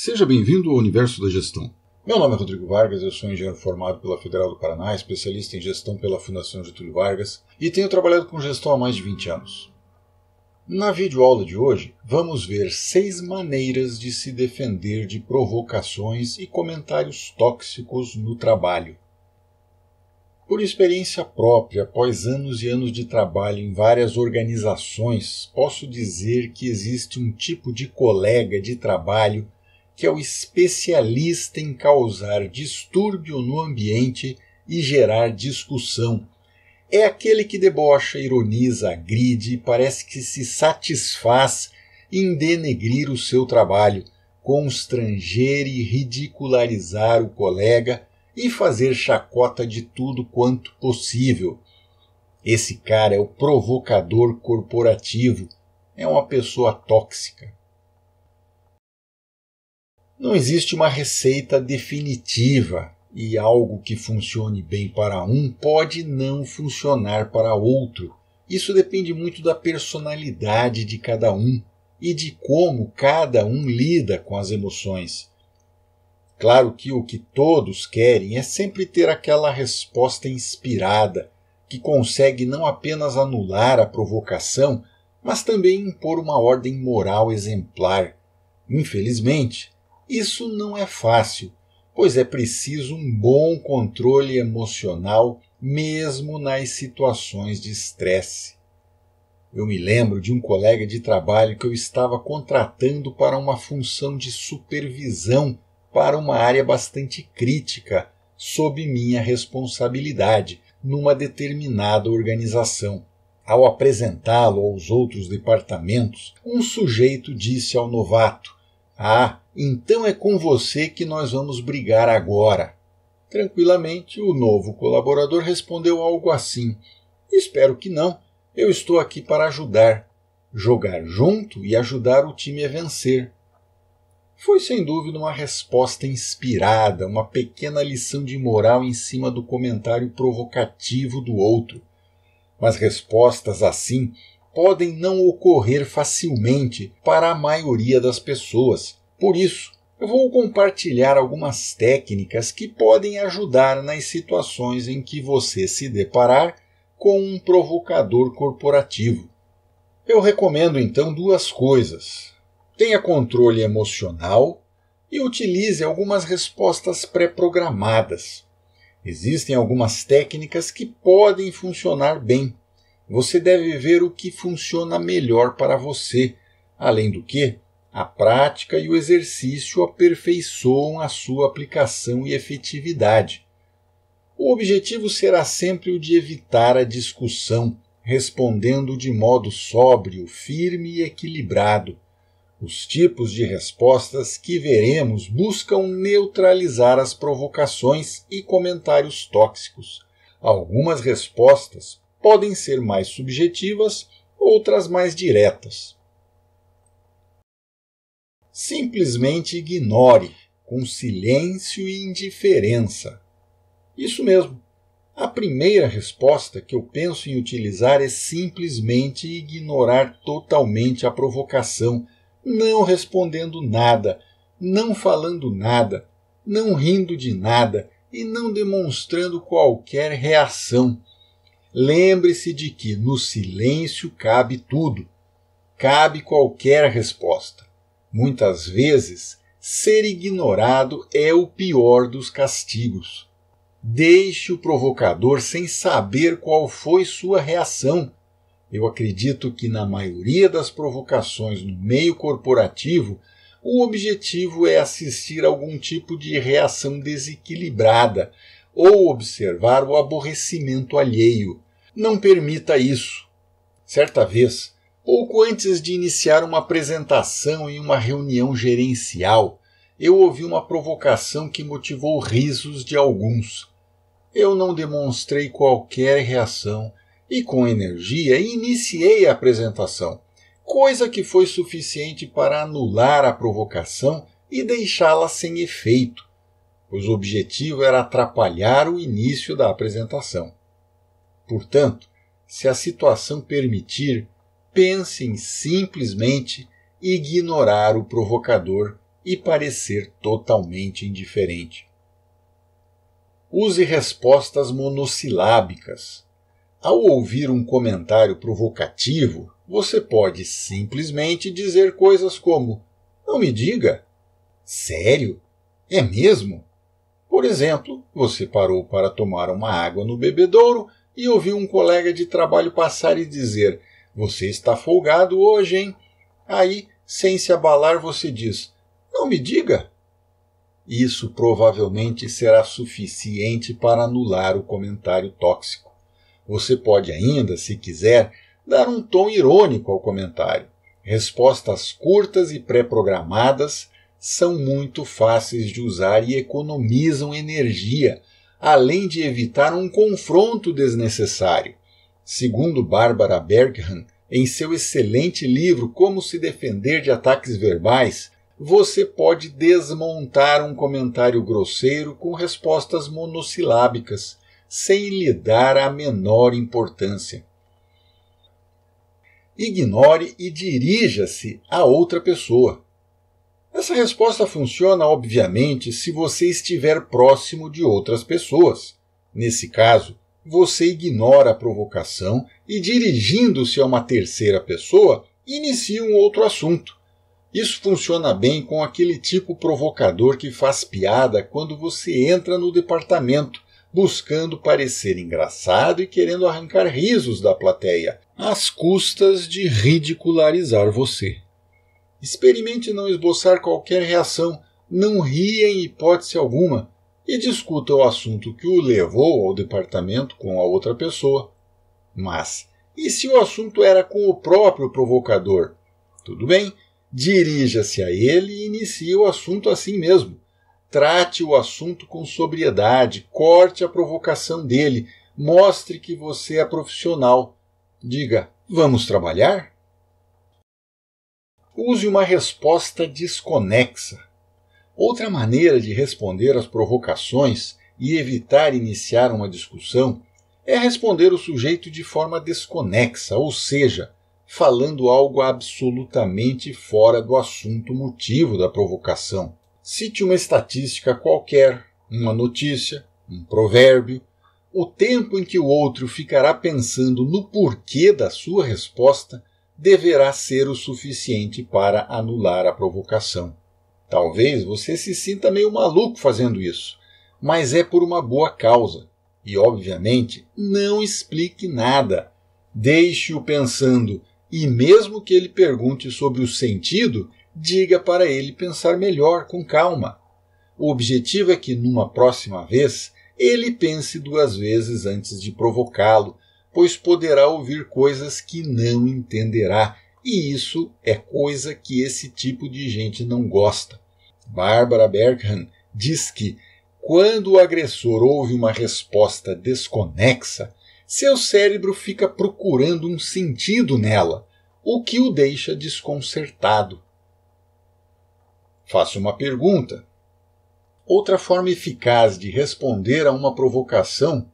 Seja bem-vindo ao universo da gestão. Meu nome é Rodrigo Vargas, eu sou engenheiro formado pela Federal do Paraná, especialista em gestão pela Fundação Getúlio Vargas e tenho trabalhado com gestão há mais de 20 anos. Na videoaula de hoje, vamos ver seis maneiras de se defender de provocações e comentários tóxicos no trabalho. Por experiência própria, após anos e anos de trabalho em várias organizações, posso dizer que existe um tipo de colega de trabalho que é o especialista em causar distúrbio no ambiente e gerar discussão. É aquele que debocha, ironiza, agride e parece que se satisfaz em denegrir o seu trabalho, constranger e ridicularizar o colega e fazer chacota de tudo quanto possível. Esse cara é o provocador corporativo, é uma pessoa tóxica. Não existe uma receita definitiva e algo que funcione bem para um pode não funcionar para outro. Isso depende muito da personalidade de cada um e de como cada um lida com as emoções. Claro que o que todos querem é sempre ter aquela resposta inspirada, que consegue não apenas anular a provocação, mas também impor uma ordem moral exemplar. Infelizmente, isso não é fácil, pois é preciso um bom controle emocional, mesmo nas situações de estresse. Eu me lembro de um colega de trabalho que eu estava contratando para uma função de supervisão para uma área bastante crítica, sob minha responsabilidade, numa determinada organização. Ao apresentá-lo aos outros departamentos, um sujeito disse ao novato: ah, então é com você que nós vamos brigar agora. Tranquilamente, o novo colaborador respondeu algo assim: Espero que não. Eu estou aqui para ajudar. Jogar junto e ajudar o time a vencer. Foi sem dúvida uma resposta inspirada, uma pequena lição de moral em cima do comentário provocativo do outro. Mas respostas assim podem não ocorrer facilmente para a maioria das pessoas. Por isso, eu vou compartilhar algumas técnicas que podem ajudar nas situações em que você se deparar com um provocador corporativo. Eu recomendo então duas coisas. Tenha controle emocional e utilize algumas respostas pré-programadas. Existem algumas técnicas que podem funcionar bem você deve ver o que funciona melhor para você, além do que a prática e o exercício aperfeiçoam a sua aplicação e efetividade. O objetivo será sempre o de evitar a discussão, respondendo de modo sóbrio, firme e equilibrado. Os tipos de respostas que veremos buscam neutralizar as provocações e comentários tóxicos. Algumas respostas podem ser mais subjetivas, outras mais diretas. Simplesmente ignore, com silêncio e indiferença. Isso mesmo. A primeira resposta que eu penso em utilizar é simplesmente ignorar totalmente a provocação, não respondendo nada, não falando nada, não rindo de nada e não demonstrando qualquer reação. Lembre-se de que no silêncio cabe tudo, cabe qualquer resposta. Muitas vezes, ser ignorado é o pior dos castigos. Deixe o provocador sem saber qual foi sua reação. Eu acredito que na maioria das provocações no meio corporativo, o objetivo é assistir algum tipo de reação desequilibrada ou observar o aborrecimento alheio não permita isso. Certa vez, pouco antes de iniciar uma apresentação em uma reunião gerencial, eu ouvi uma provocação que motivou risos de alguns. Eu não demonstrei qualquer reação e, com energia, iniciei a apresentação, coisa que foi suficiente para anular a provocação e deixá-la sem efeito, pois o objetivo era atrapalhar o início da apresentação. Portanto, se a situação permitir, pense em simplesmente ignorar o provocador e parecer totalmente indiferente. Use respostas monossilábicas. Ao ouvir um comentário provocativo, você pode simplesmente dizer coisas como: Não me diga. Sério? É mesmo? Por exemplo, você parou para tomar uma água no bebedouro e ouvi um colega de trabalho passar e dizer: Você está folgado hoje, hein? Aí, sem se abalar, você diz: Não me diga. Isso provavelmente será suficiente para anular o comentário tóxico. Você pode ainda, se quiser, dar um tom irônico ao comentário. Respostas curtas e pré-programadas são muito fáceis de usar e economizam energia além de evitar um confronto desnecessário. Segundo Barbara Bergham, em seu excelente livro Como se defender de ataques verbais, você pode desmontar um comentário grosseiro com respostas monossilábicas, sem lhe dar a menor importância. Ignore e dirija-se a outra pessoa. Essa resposta funciona, obviamente, se você estiver próximo de outras pessoas. Nesse caso, você ignora a provocação e, dirigindo-se a uma terceira pessoa, inicia um outro assunto. Isso funciona bem com aquele tipo provocador que faz piada quando você entra no departamento, buscando parecer engraçado e querendo arrancar risos da plateia, às custas de ridicularizar você. Experimente não esboçar qualquer reação, não ria em hipótese alguma e discuta o assunto que o levou ao departamento com a outra pessoa. Mas, e se o assunto era com o próprio provocador? Tudo bem, dirija-se a ele e inicie o assunto assim mesmo. Trate o assunto com sobriedade, corte a provocação dele, mostre que você é profissional. Diga: Vamos trabalhar? Use uma resposta desconexa. Outra maneira de responder às provocações e evitar iniciar uma discussão é responder o sujeito de forma desconexa, ou seja, falando algo absolutamente fora do assunto motivo da provocação. Cite uma estatística qualquer, uma notícia, um provérbio, o tempo em que o outro ficará pensando no porquê da sua resposta deverá ser o suficiente para anular a provocação. Talvez você se sinta meio maluco fazendo isso, mas é por uma boa causa. E, obviamente, não explique nada. Deixe-o pensando, e mesmo que ele pergunte sobre o sentido, diga para ele pensar melhor, com calma. O objetivo é que, numa próxima vez, ele pense duas vezes antes de provocá-lo pois poderá ouvir coisas que não entenderá. E isso é coisa que esse tipo de gente não gosta. Barbara Bergman diz que, quando o agressor ouve uma resposta desconexa, seu cérebro fica procurando um sentido nela, o que o deixa desconcertado. Faça uma pergunta. Outra forma eficaz de responder a uma provocação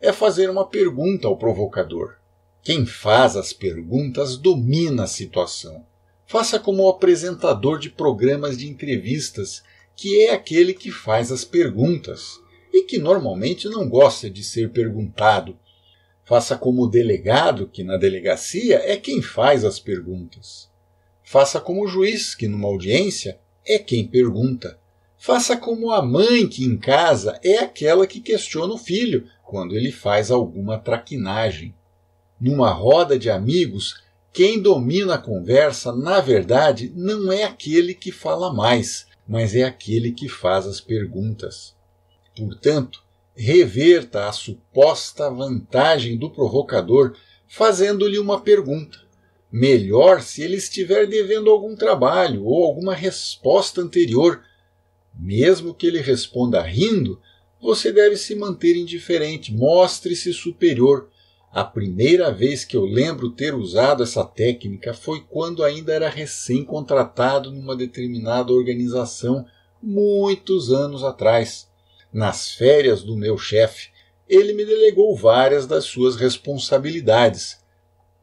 é fazer uma pergunta ao provocador. Quem faz as perguntas domina a situação. Faça como o apresentador de programas de entrevistas, que é aquele que faz as perguntas e que normalmente não gosta de ser perguntado. Faça como o delegado, que na delegacia é quem faz as perguntas. Faça como o juiz, que numa audiência é quem pergunta. Faça como a mãe que em casa é aquela que questiona o filho quando ele faz alguma traquinagem. Numa roda de amigos, quem domina a conversa, na verdade, não é aquele que fala mais, mas é aquele que faz as perguntas. Portanto, reverta a suposta vantagem do provocador fazendo-lhe uma pergunta. Melhor se ele estiver devendo algum trabalho ou alguma resposta anterior mesmo que ele responda rindo, você deve se manter indiferente, mostre-se superior. A primeira vez que eu lembro ter usado essa técnica foi quando ainda era recém-contratado numa determinada organização, muitos anos atrás. Nas férias do meu chefe, ele me delegou várias das suas responsabilidades.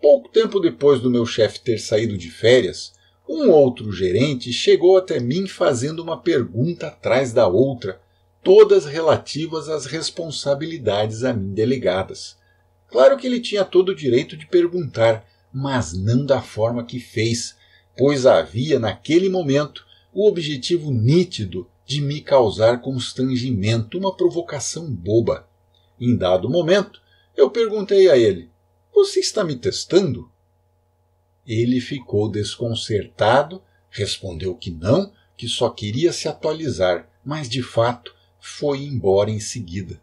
Pouco tempo depois do meu chefe ter saído de férias, um outro gerente chegou até mim fazendo uma pergunta atrás da outra, todas relativas às responsabilidades a mim delegadas. Claro que ele tinha todo o direito de perguntar, mas não da forma que fez, pois havia naquele momento o objetivo nítido de me causar constrangimento, uma provocação boba. Em dado momento, eu perguntei a ele: Você está me testando? Ele ficou desconcertado, respondeu que não, que só queria se atualizar, mas de fato foi embora em seguida.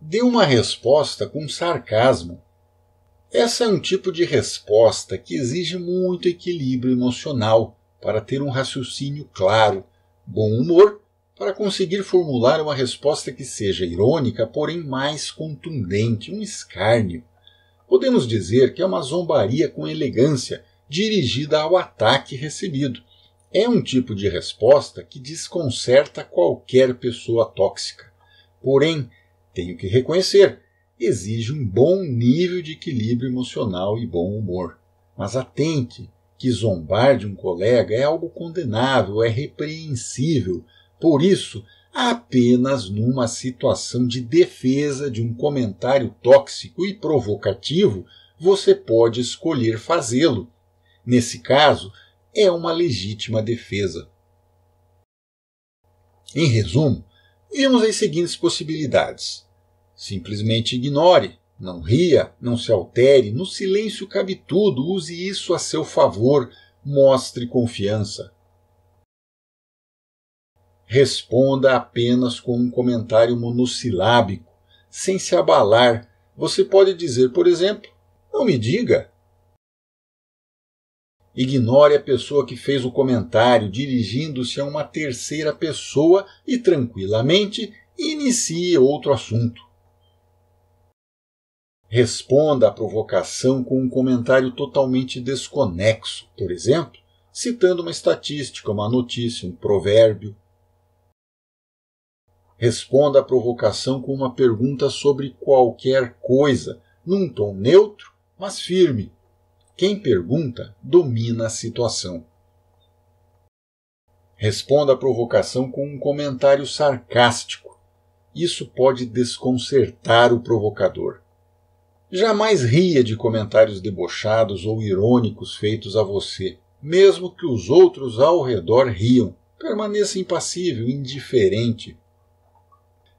Deu uma resposta com sarcasmo. Essa é um tipo de resposta que exige muito equilíbrio emocional para ter um raciocínio claro, bom humor para conseguir formular uma resposta que seja irônica, porém mais contundente, um escárnio. Podemos dizer que é uma zombaria com elegância, dirigida ao ataque recebido. É um tipo de resposta que desconcerta qualquer pessoa tóxica. Porém, tenho que reconhecer, exige um bom nível de equilíbrio emocional e bom humor. Mas atente que zombar de um colega é algo condenável, é repreensível. Por isso, apenas numa situação de defesa de um comentário tóxico e provocativo, você pode escolher fazê-lo. Nesse caso, é uma legítima defesa. Em resumo, vimos as seguintes possibilidades: simplesmente ignore, não ria, não se altere, no silêncio cabe tudo, use isso a seu favor, mostre confiança. Responda apenas com um comentário monossilábico, sem se abalar. Você pode dizer, por exemplo, não me diga. Ignore a pessoa que fez o comentário, dirigindo-se a uma terceira pessoa e tranquilamente inicie outro assunto. Responda à provocação com um comentário totalmente desconexo, por exemplo, citando uma estatística, uma notícia, um provérbio, Responda à provocação com uma pergunta sobre qualquer coisa, num tom neutro, mas firme. Quem pergunta domina a situação. Responda à provocação com um comentário sarcástico. Isso pode desconcertar o provocador. Jamais ria de comentários debochados ou irônicos feitos a você, mesmo que os outros ao redor riam. Permaneça impassível, indiferente,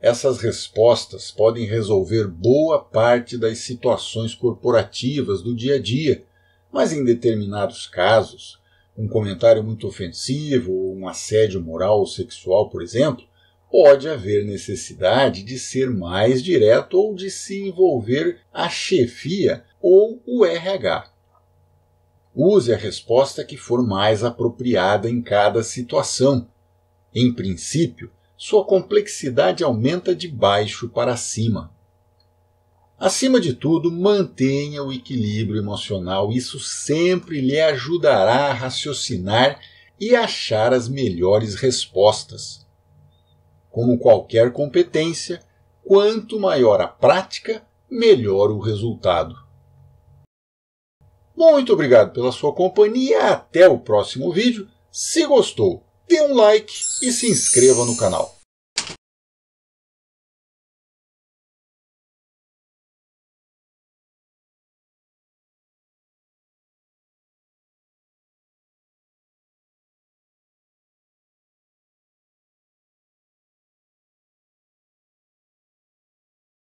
essas respostas podem resolver boa parte das situações corporativas do dia a dia, mas em determinados casos, um comentário muito ofensivo ou um assédio moral ou sexual, por exemplo, pode haver necessidade de ser mais direto ou de se envolver a chefia ou o RH. Use a resposta que for mais apropriada em cada situação. Em princípio, sua complexidade aumenta de baixo para cima. Acima de tudo, mantenha o equilíbrio emocional, isso sempre lhe ajudará a raciocinar e achar as melhores respostas. Como qualquer competência, quanto maior a prática, melhor o resultado. Muito obrigado pela sua companhia, até o próximo vídeo. Se gostou, dê um like e se inscreva no canal.